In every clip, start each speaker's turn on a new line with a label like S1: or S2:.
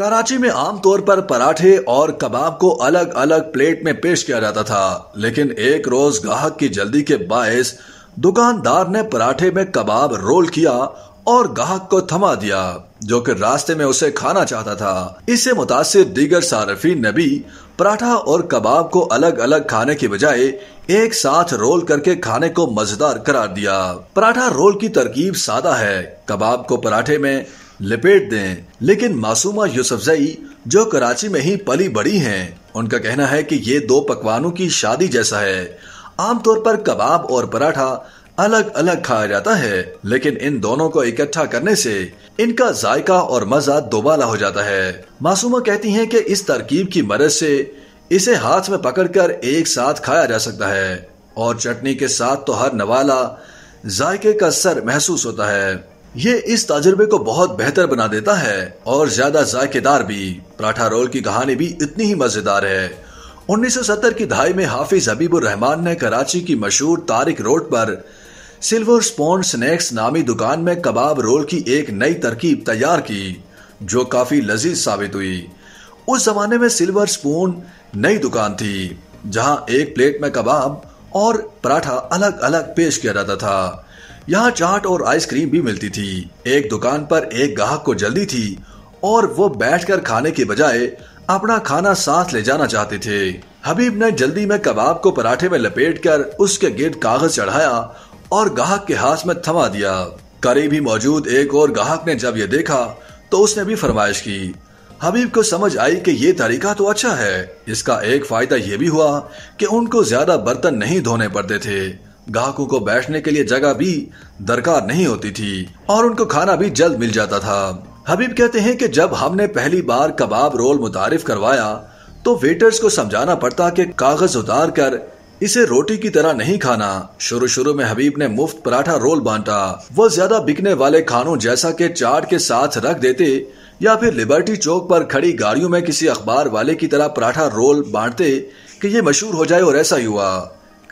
S1: कराची में आमतौर पर पराठे और कबाब को अलग अलग प्लेट में पेश किया जाता था लेकिन एक रोज ग्राहक की जल्दी के बायस दुकानदार ने पराठे में कबाब रोल किया और गाहक को थमा दिया जो कि रास्ते में उसे खाना चाहता था इससे मुतासर दीगर सार्फी ने भी पराठा और कबाब को अलग अलग खाने के बजाय एक साथ रोल करके खाने को मजेदार करार दिया पराठा रोल की तरकीब सादा है कबाब को पराठे में लपेट दें लेकिन मासूमा यूसुफजई जो कराची में ही पली बड़ी हैं उनका कहना है कि ये दो पकवानों की शादी जैसा है आमतौर पर कबाब और पराठा अलग अलग खाया जाता है लेकिन इन दोनों को इकट्ठा करने से इनका जायका और मजा दोबाला हो जाता है मासूमा कहती हैं कि इस तरकीब की मदद से इसे हाथ में पकड़कर एक साथ खाया जा सकता है और चटनी के साथ तो हर नवाला जायके का सर महसूस होता है ये इस तजुर्बे को बहुत बेहतर बना देता है और ज्यादा जायकेदार भी पराठा रोल की कहानी भी इतनी ही मजेदार है 1970 की दहाई में हाफिज हबीबुर रहमान ने कराची की मशहूर तारिक रोड पर सिल्वर स्पॉन स्नैक्स नामी दुकान में कबाब रोल की एक नई तरकीब तैयार की जो काफी लजीज साबित हुई उस जमाने में सिल्वर स्पून नई दुकान थी जहां एक प्लेट में कबाब और पराठा अलग अलग पेश किया जाता था यहाँ चाट और आइसक्रीम भी मिलती थी एक दुकान पर एक गाहक को जल्दी थी और वो बैठकर खाने के बजाय अपना खाना साथ ले जाना चाहते थे हबीब ने जल्दी में कबाब को पराठे में लपेट कर उसके गेट कागज चढ़ाया और गाहक के हाथ में थमा दिया करीब ही मौजूद एक और गाहक ने जब ये देखा तो उसने भी फरमाइश की हबीब को समझ आई कि ये तरीका तो अच्छा है इसका एक फायदा ये भी हुआ कि उनको ज्यादा बर्तन नहीं धोने पड़ते थे ग्राहकों को बैठने के लिए जगह भी दरकार नहीं होती थी और उनको खाना भी जल्द मिल जाता था हबीब कहते हैं कि जब हमने पहली बार कबाब रोल मुतारिफ करवाया तो वेटर्स को समझाना पड़ता कि कागज उतार कर इसे रोटी की तरह नहीं खाना शुरू शुरू में हबीब ने मुफ्त पराठा रोल बांटा वो ज्यादा बिकने वाले खानों जैसा के चाट के साथ रख देते या फिर लिबर्टी चौक पर खड़ी गाड़ियों में किसी अखबार वाले की तरह पराठा रोल बांटते कि ये मशहूर हो जाए और ऐसा ही हुआ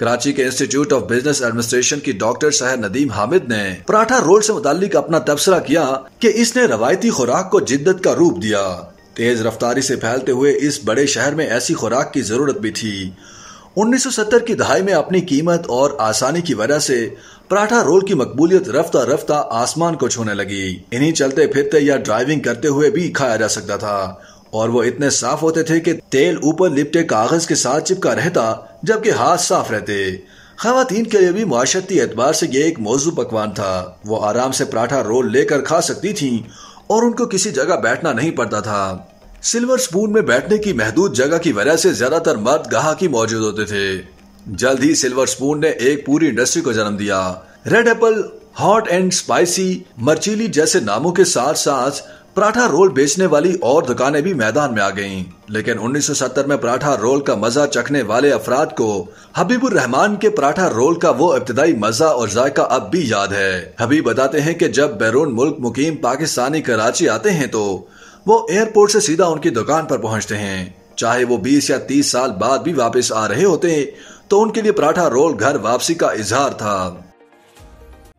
S1: कराची के इंस्टीट्यूट ऑफ बिजनेस एडमिनिस्ट्रेशन की डॉक्टर शहर नदीम हामिद ने पराठा रोल से मुतालिक अपना तबसरा किया कि इसने रवायती खुराक को जिद्दत का रूप दिया तेज रफ्तारी से फैलते हुए इस बड़े शहर में ऐसी खुराक की जरूरत भी थी 1970 की दहाई में अपनी कीमत और आसानी की वजह से पराठा रोल की मकबूलियत रफ्ता रफ्ता आसमान को छूने लगी इन्हीं चलते फिरते या ड्राइविंग करते हुए भी खाया जा सकता था और वो इतने साफ होते थे कि तेल ऊपर लिपटे कागज के साथ चिपका रहता जबकि हाथ साफ रहते खातन के लिए भी माशती एतबार से ये एक मौजू पकवान था वो आराम से पराठा रोल लेकर खा सकती थी और उनको किसी जगह बैठना नहीं पड़ता था सिल्वर स्पून में बैठने की महदूद जगह की वजह से ज्यादातर मर्द गाह ही मौजूद होते थे जल्द ही सिल्वर स्पून ने एक पूरी इंडस्ट्री को जन्म दिया red apple hot and spicy मर्चीली जैसे नामों के साथ साथ पराठा रोल बेचने वाली और दुकानें भी मैदान में आ गईं, लेकिन 1970 में पराठा रोल का मजा चखने वाले अफराद को हबीबुर रहमान के पराठा रोल का वो इब्तदाई मजा और जायका अब भी याद है हबीब बताते हैं कि जब बैरून मुल्क मुकीम पाकिस्तानी कराची आते हैं तो वो एयरपोर्ट से सीधा उनकी दुकान पर पहुंचते हैं चाहे वो बीस या तीस साल बाद भी वापस आ रहे होते तो उनके लिए पराठा रोल घर वापसी का इजहार था